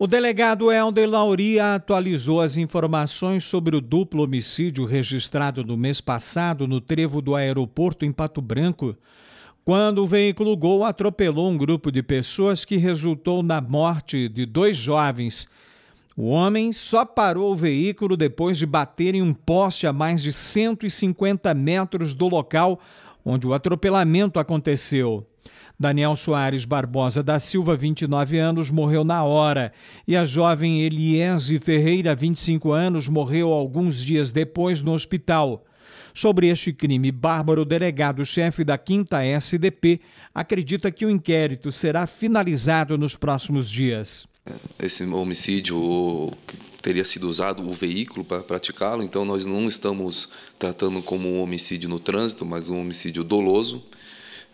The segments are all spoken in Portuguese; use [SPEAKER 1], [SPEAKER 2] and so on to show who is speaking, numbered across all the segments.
[SPEAKER 1] O delegado Helder Lauria atualizou as informações sobre o duplo homicídio registrado no mês passado no trevo do aeroporto em Pato Branco, quando o veículo Gol atropelou um grupo de pessoas que resultou na morte de dois jovens. O homem só parou o veículo depois de bater em um poste a mais de 150 metros do local onde o atropelamento aconteceu. Daniel Soares Barbosa da Silva, 29 anos, morreu na hora. E a jovem Eliese Ferreira, 25 anos, morreu alguns dias depois no hospital. Sobre este crime bárbaro, delegado-chefe da 5 SDP acredita que o inquérito será finalizado nos próximos dias.
[SPEAKER 2] Esse homicídio teria sido usado o veículo para praticá-lo, então nós não estamos tratando como um homicídio no trânsito, mas um homicídio doloso.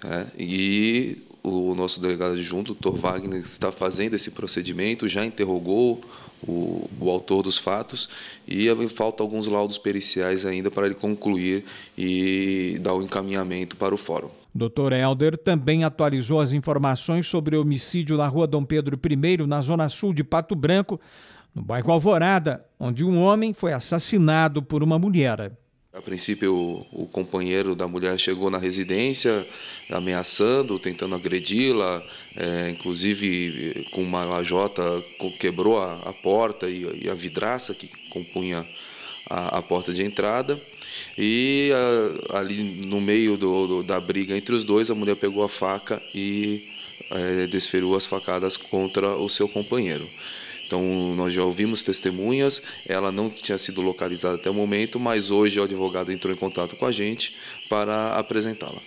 [SPEAKER 2] É, e o nosso delegado adjunto, o doutor Wagner, está fazendo esse procedimento, já interrogou o, o, autor dos fatos e falta alguns laudos periciais ainda para ele concluir e dar o encaminhamento para o fórum.
[SPEAKER 1] Dr. Helder também atualizou as informações sobre o homicídio na rua Dom Pedro I, na zona sul de Pato Branco, no bairro Alvorada, onde um homem foi assassinado por uma mulher
[SPEAKER 2] princípio, o, o companheiro da mulher chegou na residência ameaçando, tentando agredi-la, é, inclusive com uma lajota quebrou a, a porta e, e, a vidraça que compunha a, a porta de entrada. E a, ali no meio do, do, da briga entre os dois, a mulher pegou a faca e é, desferiu as facadas contra o seu companheiro. Então, nós já ouvimos testemunhas, ela não tinha sido localizada até o momento, mas hoje o advogado entrou em contato com a gente para apresentá-la.